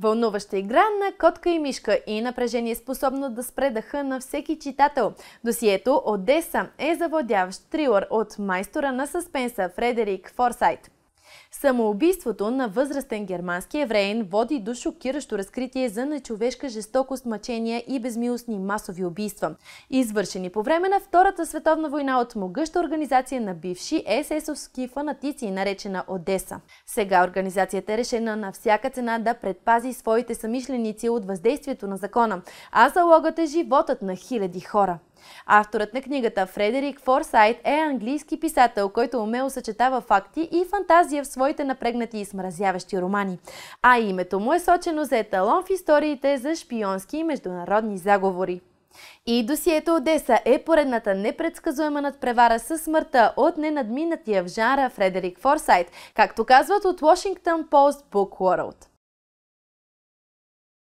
Вълнуваща игра на котка и мишка и напрежение способно да спре дъха на всеки читател. Досието Одеса е завладяващ трилър от майстора на съспенса Фредерик Форсайт. Самоубийството на възрастен германски евреин води до шокиращо разкритие за нечовешка жестокост, мъчения и безмилостни масови убийства, извършени по време на Втората световна война от могъща организация на бивши есесовски фанатици, наречена Одеса. Сега организацията е решена на всяка цена да предпази своите самишленици от въздействието на закона, а залогът е животът на хиляди хора. Авторът на книгата Фредерик Форсайт е английски писател, който умело съчетава факти и фантазия в своите напрегнати и смразяващи романи. А името му е сочено за еталон в историите за шпионски и международни заговори. И досието Одеса е поредната непредсказуема надпревара със смъртта от ненадминатия в жанра Фредерик Форсайт, както казват от Washington Post Book World.